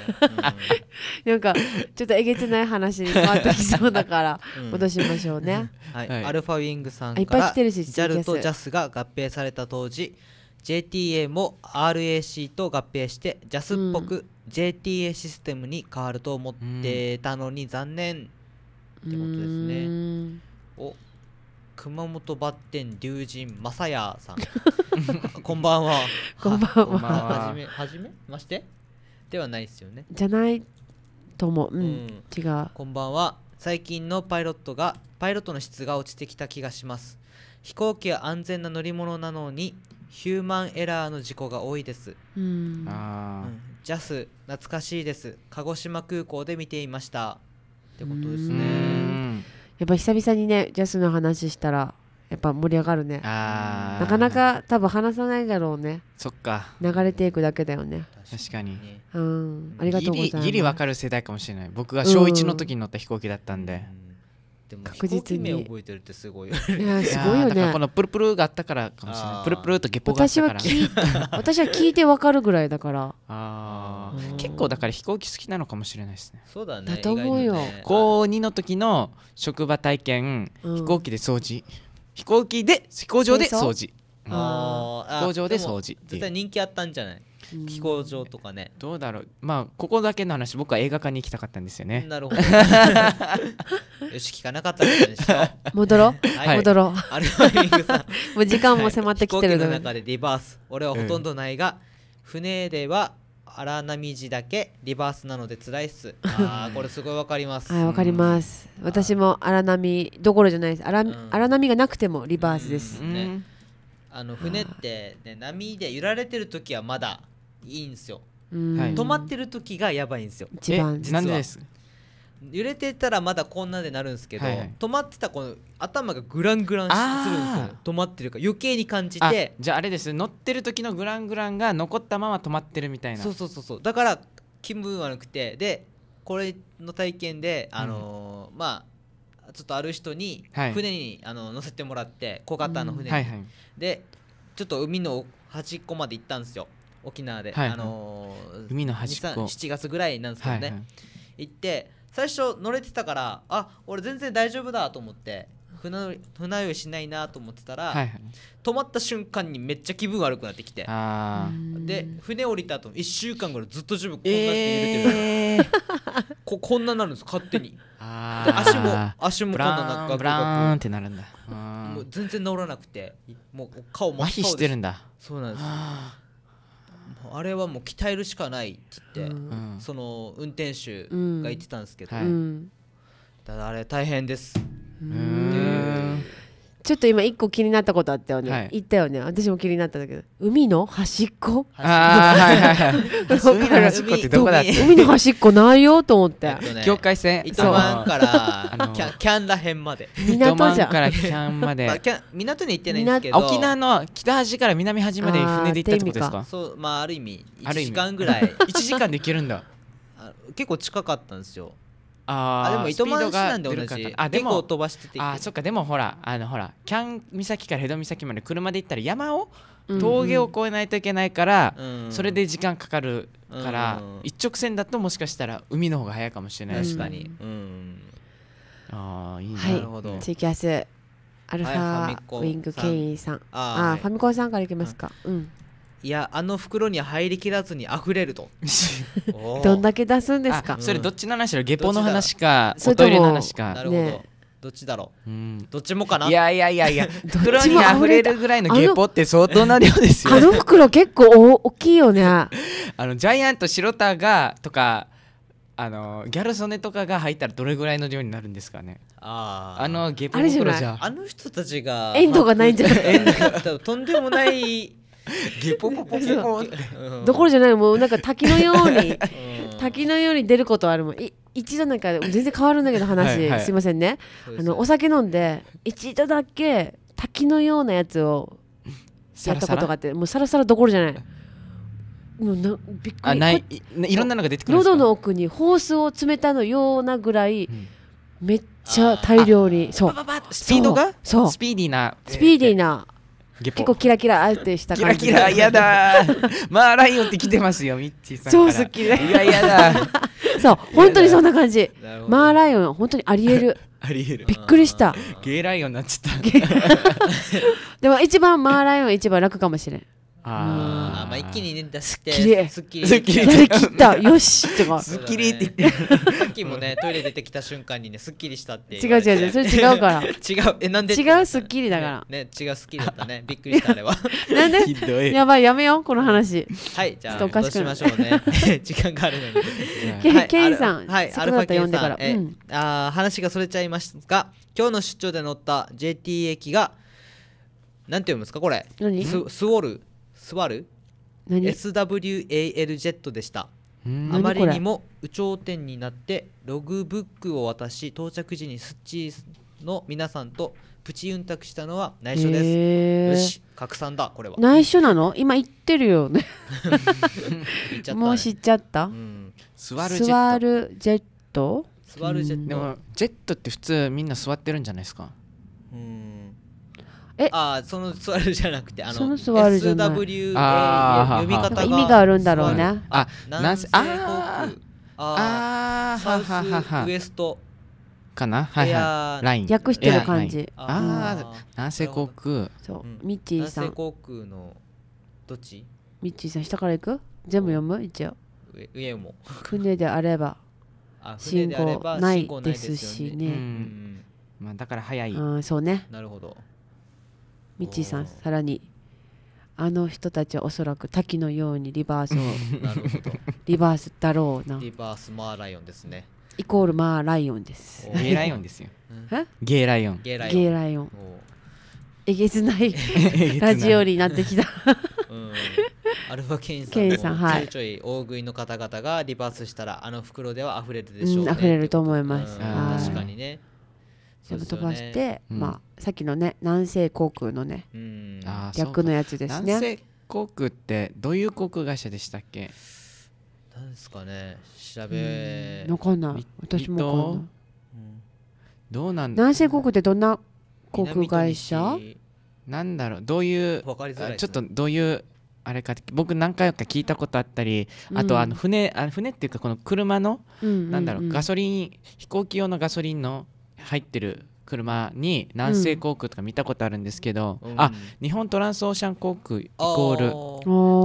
*laughs* なんかちょっとえげつない話に変わってきそうだから、戻しましょうね、はい、はい、アルファウィングさんから JAL と JAS が合併された当時 JTA も RAC と合併して JAS っぽく JTA システムに変わると思ってたのに残念ってことですね、お熊本バッテン龍神雅也さん *laughs* こんばんはこんばんははじめはじめましてではないですよねじゃないと思ううん、うん、違うこんばんは最近のパイロットがパイロットの質が落ちてきた気がします飛行機は安全な乗り物なのにヒューマンエラーの事故が多いですうん、うん、ジャス懐かしいです鹿児島空港で見ていましたってことですねやっぱ久々にねジャスの話したらやっぱ盛り上がるねあなかなか多分話さないだろうねそっか流れていくだけだよね確かに、うん、ありがとうございますギリギリ分かる世代かもしれない僕が小1の時に乗った飛行機だったんで、うんでも確実に覚えてるってすごいいやすごいよねこのプルプルがあったからかもしれないプルプルとゲポがあったから私は聞いてわかるぐらいだから *laughs* あ、う結構だから飛行機好きなのかもしれないですねそうだねだと思うよ、高2の時の職場体験、飛行機で掃除飛行機で飛行場で掃除ああ飛行場で掃除絶対人気あったんじゃない飛行場とかねどうだろうまあここだけの話僕は映画館に行きたかったんですよねなるほど *laughs* よし聞かなかったことしょ *laughs* 戻ろう、戻ろう *laughs* もう時間も迫ってきてるの、はい、飛行機の中でリバース俺はほとんどないが、うん、船では荒波地だけリバースなので辛いっすああこれすごいわかりますはいわかります、うん、私も荒波どころじゃないです荒,、うん、荒波がなくてもリバースです、ねあの船って、ね、波で揺られてる時はまだいいんですよ、止まってる時がやばいんですよ一番なんでです揺れてたらまだこんなでなるんですけど、はいはい、止まってたこの頭がグラングランするんですよ止まってるから余計に感じてじゃああれです乗ってる時のグラングランが残ったまま止まってるみたいなそうそうそうそうだから気分悪くてでこれの体験であのーうん、まあちょっとある人に船に、はい、あの乗せてもらって小型の船に、うんはいはい、でちょっと海の端っこまで行ったんですよ、沖縄で、はい、あのー、海の端っこ7月ぐらいなんですけどね、はいはい、行って最初乗れてたからあ俺全然大丈夫だと思って船船酔いしないなと思ってたら、はいはい、止まった瞬間にめっちゃ気分悪くなってきてで船降りた後1週間ぐらいずっと自分こんなして揺れてる、えー、ここんななるんです勝手に足も足もこんななんかブラーンってなるんだもう全然治らなくてもう顔も麻痺してるんだそうなんですあれはもう鍛えるしかないって言って、うんその運転手が言ってたんですけど、うんはいだあれ大変ですっていうちょっと今一個気になったことあったよね、はい、言ったよね私も気になったんだけど海の端っこ *laughs* 海の端っこってどこだっ海の端っこないよと思って、ね、境界線糸湾からキャキャンら辺まで港じゃんからキャンまで、まあ、港に行ってないんですけど沖縄の北端から南端まで船で行ったってことですかそうまあある意味1時間ぐらい *laughs* 一時間で行けるんだ *laughs* 結構近かったんですよああでも糸満市なんで同じあでも飛ばしててあそっかでもほらあのほらキャン岬から江戸岬まで車で行ったら山を峠を越えないといけないから、うん、それで時間かかるから、うん、一直線だともしかしたら海の方が早いかもしれない確かに、うん、ああいい、はい、なるほどツイキャスアルファウィングケインさん、はい、ああファミコンさんからいきますかうんいやあの袋に入りきらずに溢れると *laughs* どんだけ出すんですかそれどっちの話だろ下ポの話かおトイレの話かなるほど、ねどっちだろう、うん、どっちもかないやいやいやいや *laughs* 袋にあふれるぐらいのゲポって相当な量ですよあの袋結構大きいよね *laughs* あのジャイアントシロタがとかあのギャル曽根とかが入ったらどれぐらいの量になるんですかねあああのゲポ袋じゃああの人たちがエンドがないんじゃないとんでもないゲポポポポポっどころじゃないもうなんか滝のように、*laughs* 滝のように出ることあるもん一度なんか全然変わるんだけど話はい、すいませんねあのお酒飲んで一度だけ滝のようなやつをやったことがあってもうさらさらどころじゃないもうなびっくりないいろんなのが出てくる喉の奥にホースを詰めたのようなぐらい、うん、めっちゃ大量にそうスピードがそうスピーディーなスピーディーな、えー結構キラキラあえてした感じキラキラ嫌だ *laughs* マーライオンって来てますよミッチーさん超好きねいや嫌だ *laughs* そう本当にそんな感じマーライオン本当にありえる *laughs* ありえるびっくりしたゲイライオンになっちゃったでも一番マーライオン一番楽かもしれんああまあ一気にね出してすっきりすりきった *laughs* よしとかすっきりって言ってさっきもねトイレ出てきた瞬間にねすっきりしたって違う違う違うそれ違うから *laughs* 違うえなんで違うすっきりだからね違うすっきりだったねびっくりしたあれは *laughs* なんでやばいやめようこの話はいじゃあおかしくましょうね時間があるのにケイさんはいアルファケイさんあ話がそれちゃいましたが今日の出張で乗った JT 駅がなんて読むんですかこれスウォルスワル SWAL ジェットでしたあまりにも有頂天になってログブックを渡し到着時にスッチーの皆さんとプチうんたくしたのは内緒です、えー、よし拡散だこれは内緒なの今言ってるよね *laughs* ね、もう知っちゃった、うん、スワルジェットスワルジェットでもジェットって普通みんな座ってるんじゃないですかうんえあその座るじゃなくてあのその座るじゃなく s w あ読み方が意味があるんだろうねあ南西航あああサウスウエストかなはいはいライン略してる感じああ南西航空そうミッチーさん南西航空のどっちミッチーさん下から行く全部読む一応上も船であれば信号ないですしね、まあ、だから早い、うん、そうねなるほどミッチーさんさらにあの人たちはおそらく滝のようにリバースを *laughs* なるほどリバースだろうなリバースマーライオンですねイコールマーライオンですゲイライオンですよゲイライオンゲイライオンえげつないラジオになってきたうん、アルファケインさんはちょいちょい大食いの方々がリバースしたらあの袋では溢れるでしょうね、うん、溢れると思います、うん、確かにね飛ばして、うん、まあ、さっきのね南西航空のね、逆のやつですね南西航空ってどういう航空会社でしたっけなんですかね調べわかんない私もかんないどうなん南西航空ってどんな航空会社なんだろうどういうい、ね、ちょっとどういうあれか僕何回か聞いたことあったり、うん、あとあの船あの船っていうかこの車の、うんうんうん、なんだろうガソリン飛行機用のガソリンの入ってる車に南西航空とか見たことあるんですけど、うん、あ日本トランスオーシャン航空イコール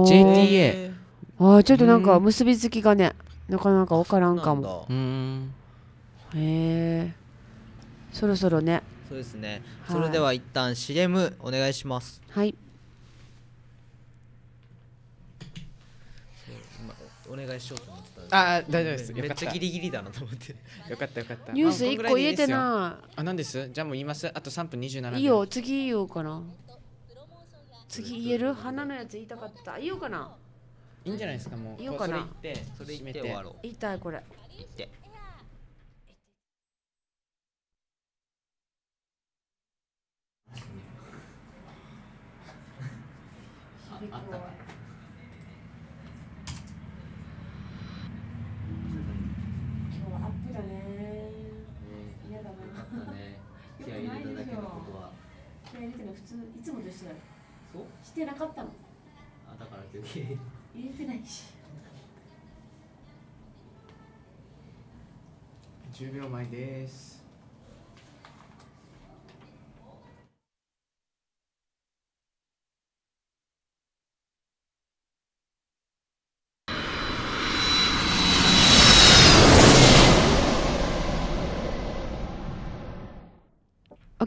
JTA ああちょっとなんか結びつきがね、うん、なかなか分からんかもうんへえそろそろねそうですね、はい、それでは一旦 CM お願いしますはいお願いしようとあ大丈夫ですめっちゃギリギリだなと思って *laughs* よかったよかったニュース一個言えてなあなんですじゃあもう言いますあと三分二十七。いいよ次言おうかな次言える花のやつ言いたかった言おうかないいんじゃないですかもう言おうかなそれ言ってそれ言って言いたいこれ言ってあったことは気合入れて普通いつもと一緒そうしてなかったのあだから休憩入れてないし10 *laughs* 秒前です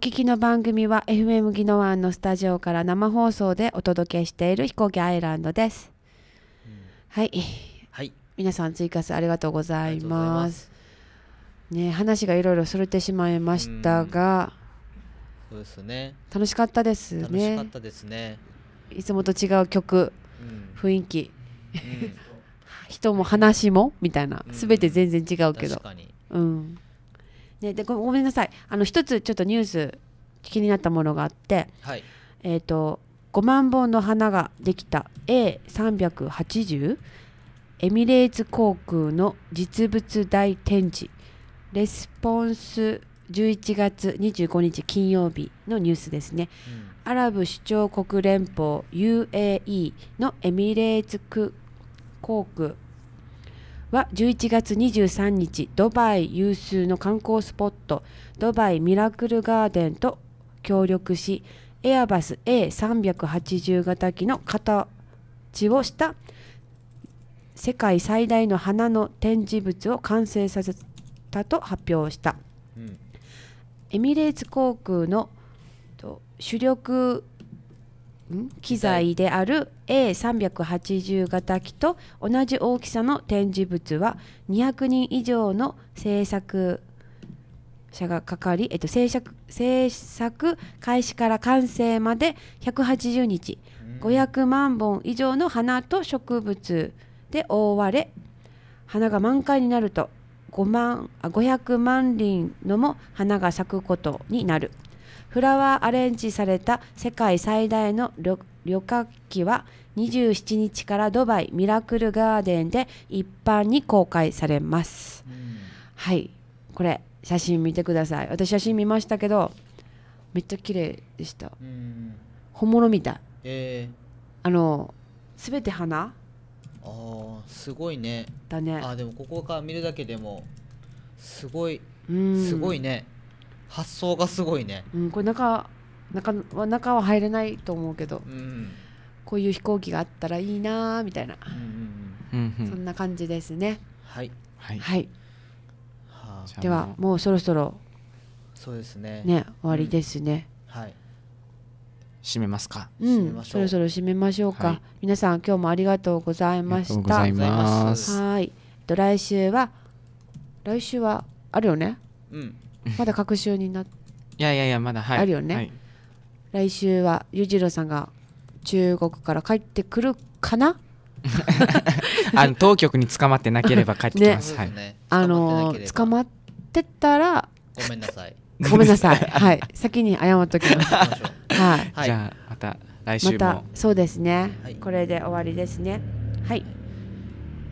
聞きの番組は FM ギノワンのスタジオから生放送でお届けしている飛行機アイランドです、うん、はい、はい、皆さん追加数ありがとうございますね話がいろいろそれてしまいましたが、うそうですね楽しかったですね楽しかったですねいつもと違う曲、うん、雰囲気、うん、*laughs* 人も話もみたいな、うん、全て全然違うけどうんね、でごめんなさいあの一つちょっとニュース気になったものがあって、はい、えっ、ー、と5万本の花ができた A380 エミレーツ航空の実物大展示レスポンス11月25日金曜日のニュースですね、うん、アラブ首長国連邦 UAE のエミレーツ航空は11月23日ドバイ有数の観光スポットドバイミラクルガーデンと協力しエアバス A380 型機の形をした世界最大の花の展示物を完成させたと発表した、うん、エミレーツ航空の主力機材である A380 型機と同じ大きさの展示物は200人以上の制作者がかかり、えっと、制作制作開始から完成まで180日、500万本以上の花と植物で覆われ花が満開になると5万500万輪のも花が咲くことになる。フラワーアレンジされた世界最大の旅客機は27日からドバイミラクルガーデンで一般に公開されます、うん、はいこれ写真見てください私写真見ましたけどめっちゃ綺麗でした、うん、本物みたい、えー、あの全て花あすごいねだねあでもここから見るだけでもすごいすごいね、発想がすごいね、うん、これ中中は中は入れないと思うけど、うん、こういう飛行機があったらいいなみたいな、うんうん、そんな感じですねはい、はい、はい、はあ、ではもうそろそろそうですねね終わりですね、はい締めますか、うん、そろそろ締めましょうか、はい、皆さん今日もありがとうございましたありがとうございまはい来週は来週はあるよねうん *laughs* まだ隔週にないやいやいやまだはいあるよね、はい、来週は裕次郎さんが中国から帰ってくるかな *laughs* あの当局に捕まってなければ帰ってきます、*laughs* ねはいあの捕まってたらごめんなさいごめんなさいはい先に謝っときますはい、じゃあまた来週もまたそうですね、はい、これで終わりですねはい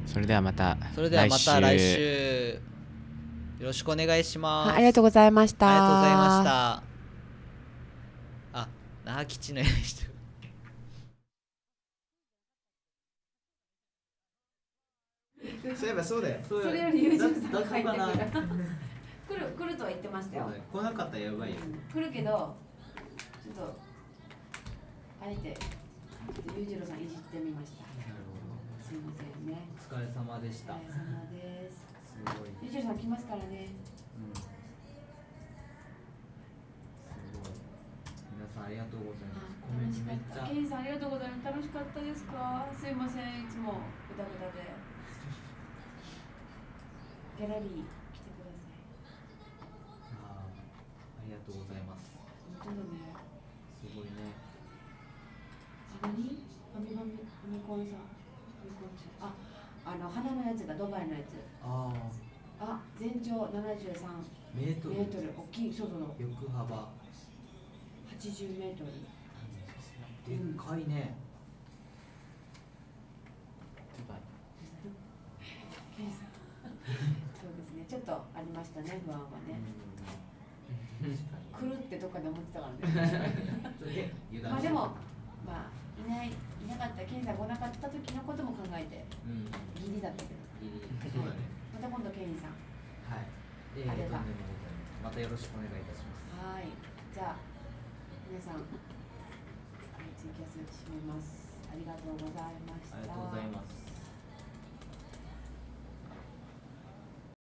それではまたそれではまた来週よろしくお願いします。ありがとうございました。ありがとうございました。あ、那覇吉のやりそういえばそうだよ。それより y o u t u さん入ってくる。来る来るとは言ってましたよ。来なかったらやばいよ。来るけど、ちょっとあえて裕次郎さんいじってみました。なるほど。すみませんね。お疲れ様でした。お疲れ様です。二十三来ますからね。すごい。皆さんありがとうございます。コメントめっちゃ。ケンさんありがとうございます。楽しかったですか？すいませんいつもぐだぐだで。ギャラリー来てください。ああ、ありがとうございます。本当だね。すごいね。あれに？ミマミファミコンさん。あの花のやつがドバイのやつああ全長73メートルメートル大きい外の。横幅八十メートルでっかいね、うん、ドバイそうですねちょっとありましたね不安はね、来るってどっかで思ってたからね *laughs* まあでもまあいないいなかった健さんがなかった時のことも考えて、うん、ギリだったけどギリそうだねまた今度健さんはい、えー、あれまたよろしくお願いいたしますはいじゃあ皆さんツイキャスめますありがとうございましたありがとうございます